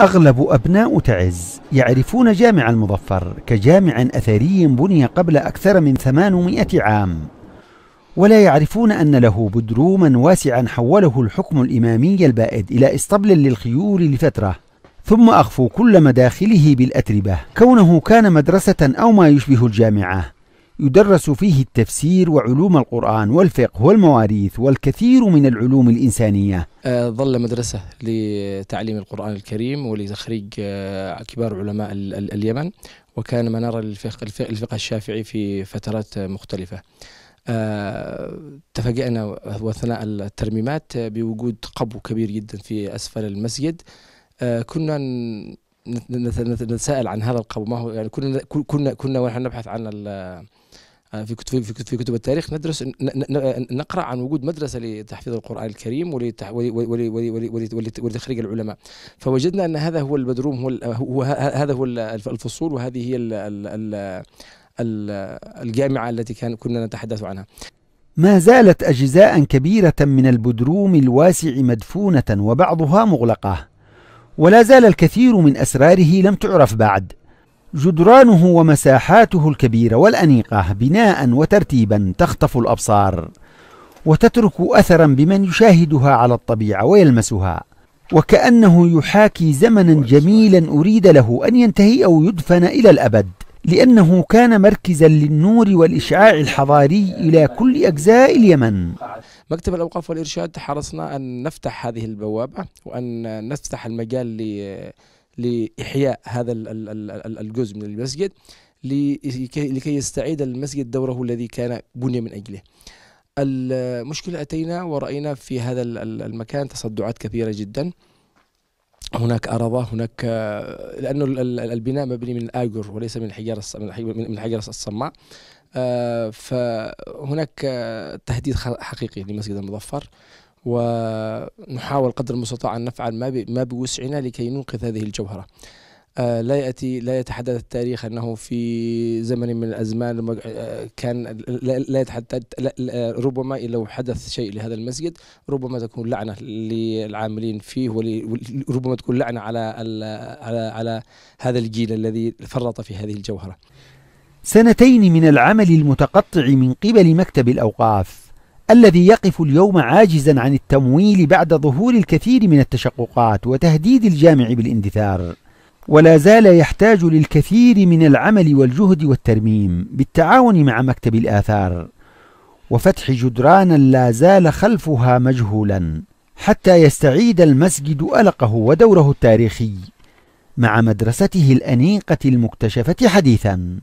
أغلب أبناء تعز يعرفون جامع المظفر كجامع أثري بني قبل أكثر من 800 عام ولا يعرفون أن له بدروما واسعا حوله الحكم الإمامي البائد إلى إسطبل للخيول لفترة ثم أخفوا كل مداخله بالأتربة كونه كان مدرسة أو ما يشبه الجامعة يدرس فيه التفسير وعلوم القرآن والفقه والمواريث والكثير من العلوم الإنسانية آه، ظل مدرسة لتعليم القرآن الكريم ولتخريج آه، كبار علماء اليمن وكان منارا الفقه الشافعي في فترات مختلفة آه، تفاجأنا وأثناء الترميمات بوجود قبو كبير جدا في أسفل المسجد كنا نتساءل عن هذا القبو ما هو يعني كنا كنا كنا ونحن نبحث عن آه، في كتب في كتب التاريخ ندرس نقرا عن وجود مدرسه لتحفيظ القران الكريم ولتخريج العلماء فوجدنا ان هذا هو البدروم هو, هو هذا هو الفصول وهذه هي الجامعه التي كان كنا نتحدث عنها ما زالت اجزاء كبيره من البدروم الواسع مدفونه وبعضها مغلقه ولا زال الكثير من أسراره لم تعرف بعد جدرانه ومساحاته الكبيرة والأنيقة بناء وترتيبا تخطف الأبصار وتترك أثرا بمن يشاهدها على الطبيعة ويلمسها وكأنه يحاكي زمنا جميلا أريد له أن ينتهي أو يدفن إلى الأبد لأنه كان مركزا للنور والإشعاع الحضاري إلى كل أجزاء اليمن مكتب الأوقاف والإرشاد حرصنا أن نفتح هذه البوابة وأن نفتح المجال لإحياء هذا الجزء من المسجد لكي يستعيد المسجد دوره الذي كان بني من أجله المشكلة أتينا ورأينا في هذا المكان تصدعات كثيرة جدا هناك أرضة هناك لأنه البناء مبني من الآجر وليس من الحجر من الحجر الصماء آه، فهناك آه، تهديد حقيقي لمسجد المظفر ونحاول قدر المستطاع أن نفعل ما بوسعنا لكي ننقذ هذه الجوهرة آه، لا يأتي لا يتحدث التاريخ أنه في زمن من الأزمان آه، كان لا يتحدث آه، ربما لو حدث شيء لهذا المسجد ربما تكون لعنة للعاملين فيه وربما تكون لعنة على على على هذا الجيل الذي فرط في هذه الجوهرة. سنتين من العمل المتقطع من قبل مكتب الأوقاف الذي يقف اليوم عاجزا عن التمويل بعد ظهور الكثير من التشققات وتهديد الجامع بالاندثار. ولا زال يحتاج للكثير من العمل والجهد والترميم بالتعاون مع مكتب الآثار وفتح جدران لا زال خلفها مجهولا حتى يستعيد المسجد ألقه ودوره التاريخي مع مدرسته الأنيقة المكتشفة حديثاً